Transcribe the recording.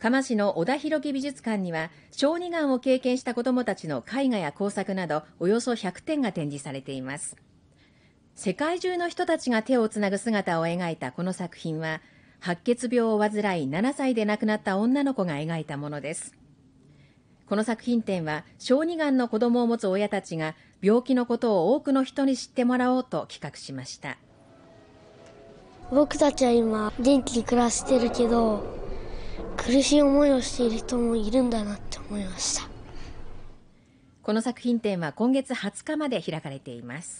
嘉麻市の小田博樹美術館には小児がんを経験した子どもたちの絵画や工作などおよそ100点が展示されています世界中の人たちが手をつなぐ姿を描いたこの作品は白血病を患い7歳で亡くなった女の子が描いたものですこの作品展は小児がんの子供を持つ親たちが病気のことを多くの人に知ってもらおうと企画しました僕たちは今元気に暮らしてるけど苦しい思いをしている人もいるんだなって思いましたこの作品展は今月20日まで開かれています